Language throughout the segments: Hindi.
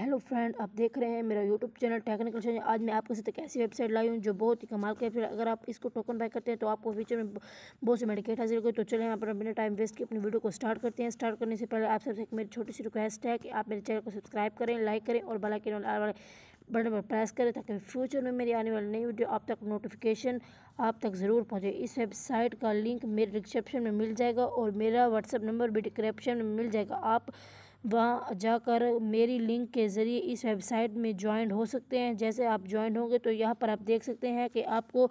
हेलो फ्रेंड आप देख रहे हैं मेरा यूट्यूब चैनल टेक्निकल चैनल आज मैं आपके साथ एक ऐसी वेबसाइट लाई हूँ जो बहुत ही कमाल की फिर अगर आप इसको टोकन बाय करते हैं तो आपको फ्यूचर में बहुत से मेडिकेट हाजिर होगी तो चले यहाँ पर बिना टाइम वेस्ट के अपनी वीडियो को स्टार्ट करते हैं स्टार्ट करने से पहले आप सबसे एक मेरी छोटी सी रिक्वेस्ट है कि आप मेरे चैनल को सब्सक्राइब करें लाइक करें और बला के वाले बटन पर प्रेस करें ताकि फ्यूचर में मेरी आने वाली नई वीडियो आप तक नोटिफिकेशन आप तक ज़रूर पहुँचे इस वेबसाइट का लिंक मेरे डिस्क्रिप्शन में मिल जाएगा और मेरा व्हाट्सअप नंबर भी डिस्क्रिप्शन में मिल जाएगा आप वहाँ जाकर मेरी लिंक के ज़रिए इस वेबसाइट में ज्वाइन हो सकते हैं जैसे आप ज्वाइन होंगे तो यहाँ पर आप देख सकते हैं कि आपको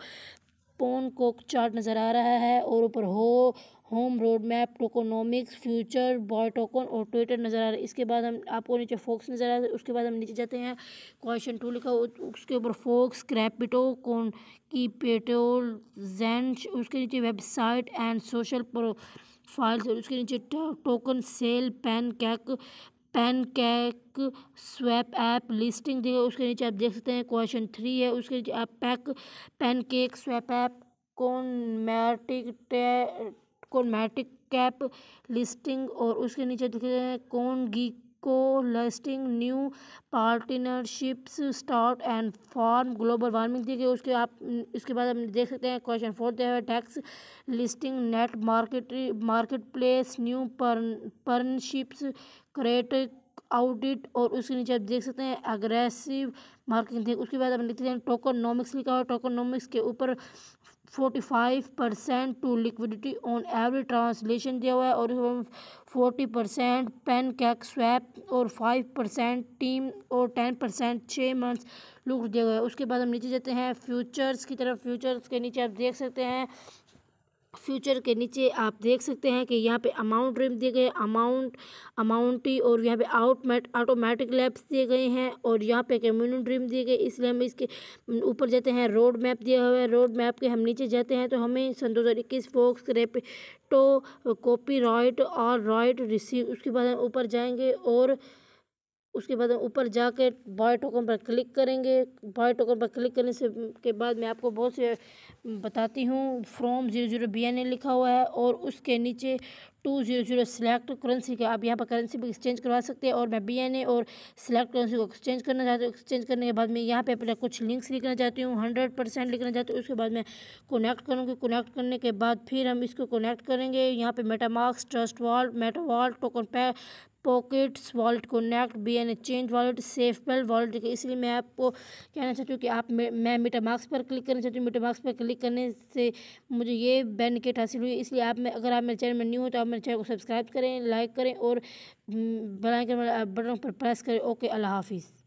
पोन को चार्ट नज़र आ रहा है और ऊपर हो home road map tokenomics future boy token और ट्विटर नज़र आ रहा है इसके बाद हम आपको नीचे फोक्स नज़र आ रहा है उसके बाद हम नीचे जाते हैं क्वेश्चन टू लिखा उसके ऊपर फोक्स क्रैपिटो कौन की पेट्रोल जेंच उसके नीचे website and social profiles और उसके नीचे token sale pancake pancake swap app listing दी है उसके नीचे आप देख सकते हैं क्वेश्चन थ्री है उसके नीचे आप pack pancake swap app मैटिक cap listing और उसके नीचे देख सकते हैं CoinGecko new partnerships start and form global warming कि उसके आप इसके बाद हम देख सकते हैं क्वेश्चन फोर्थ है tax listing net market market place new partnerships crate audit और उसके नीचे आप देख सकते हैं अग्रेसिव मार्केटिंग थी उसके बाद हम लिखते हैं टोकोनॉमिक्स लिखा हुआ टोकोनॉमिक्स के ऊपर forty five percent to liquidity on every translation दिया हुआ है और forty percent pancake swap और फाइव परसेंट टीम और टेन परसेंट छः मंथ्स लुक दिया गया है उसके बाद हम नीचे जाते हैं फ्यूचर्स की तरफ फ्यूचर्स के नीचे आप देख सकते हैं फ्यूचर के नीचे आप देख सकते हैं कि यहाँ पे अमाउंट रिम दिए गए अमाउंट अमाउंटी और यहाँ पे आउटमेट ऑटोमेटिक लैब्स दिए गए हैं और यहाँ पे कम्यूनियन ड्रीम दिए गए इसलिए हम इसके ऊपर जाते हैं रोड मैप दिया हुआ है रोड मैप के हम नीचे जाते हैं तो हमें सन दो हज़ार इक्कीस टो रेपिटो कॉपी और रॉयट रिसीव उसके बाद ऊपर जाएंगे और उसके बाद ऊपर जाके बाय टोकन पर क्लिक करेंगे बाय टोकन पर क्लिक करने से के बाद मैं आपको बहुत से बताती हूँ from zero zero B N A लिखा हुआ है और उसके नीचे two zero zero select currency के आप यहाँ पर करेंसी भी एक्सचेंज करवा सकते हैं और मैं बी एन ए और सिलेक्ट करेंसी को एक्सचेंज करना चाहती हूँ एक्सचेंज करने के बाद मैं यहाँ पे अपना कुछ लिंक्स लिखना चाहती हूँ हंड्रेड परसेंट लिखना चाहती हूँ उसके बाद मैं कनेक्ट करूँगी कनेक्ट करने के बाद फिर हम इसको कनेक्ट करेंगे यहाँ पर MetaMask trust vault metavault token pay pockets wallet connect B N change wallet safe well wallet इसलिए मैं आपको कहना चाहती हूँ कि आप मैं मीटामार्क्स पर क्लिक करना चाहती हूँ मार्क्स पर क्लिक करने से मुझे ये बेनिफिट हासिल हुई इसलिए आप में अगर आप मेरे चैनल में न्यू हो तो आप मेरे चैनल को सब्सक्राइब करें लाइक करें और हम्म, बनाकर बटन पर प्रेस करें ओके अल्लाह हाफिज़